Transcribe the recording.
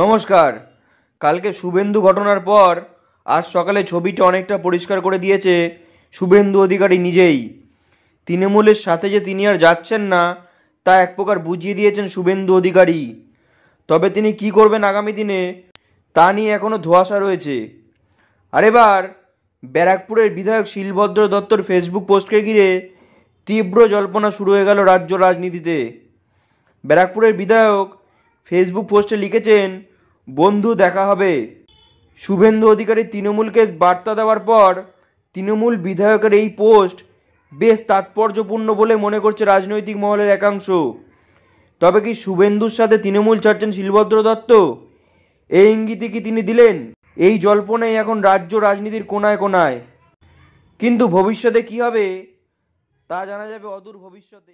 নমস্কার কালকে শুভেন্দু ঘটনার পর আজ সকালে ছবিটা অনেকটা পরিষ্কার করে দিয়েছে শুভেন্দু অধিকারী নিজেই তৃণমূলের সাথে যে তিনি আর যাচ্ছেন না তা এক প্রকার বুঝিয়ে দিয়েছেন শুভেন্দু অধিকারী তবে তিনি কি করবেন আগামী দিনে তা নিয়ে এখনও ধোয়াশা রয়েছে আর এবার ব্যারাকপুরের বিধায়ক শিলভদ্র দত্তর ফেসবুক পোস্টকে ঘিরে তীব্র জল্পনা শুরু হয়ে গেল রাজ্য রাজনীতিতে ব্যারাকপুরের বিধায়ক ফেসবুক পোস্টে লিখেছেন বন্ধু দেখা হবে শুভেন্দু অধিকারী তৃণমূলকে বার্তা দেওয়ার পর তৃণমূল বিধায়কের এই পোস্ট বেশ তাৎপর্যপূর্ণ বলে মনে করছে রাজনৈতিক মহলের একাংশ তবে কি শুভেন্দুর সাথে তৃণমূল ছাড়ছেন শিলভদ্র দত্ত এই ইঙ্গিতে কি তিনি দিলেন এই জল্পনাই এখন রাজ্য রাজনীতির কোনায় কোনায় কিন্তু ভবিষ্যতে কি হবে তা জানা যাবে অদূর ভবিষ্যতে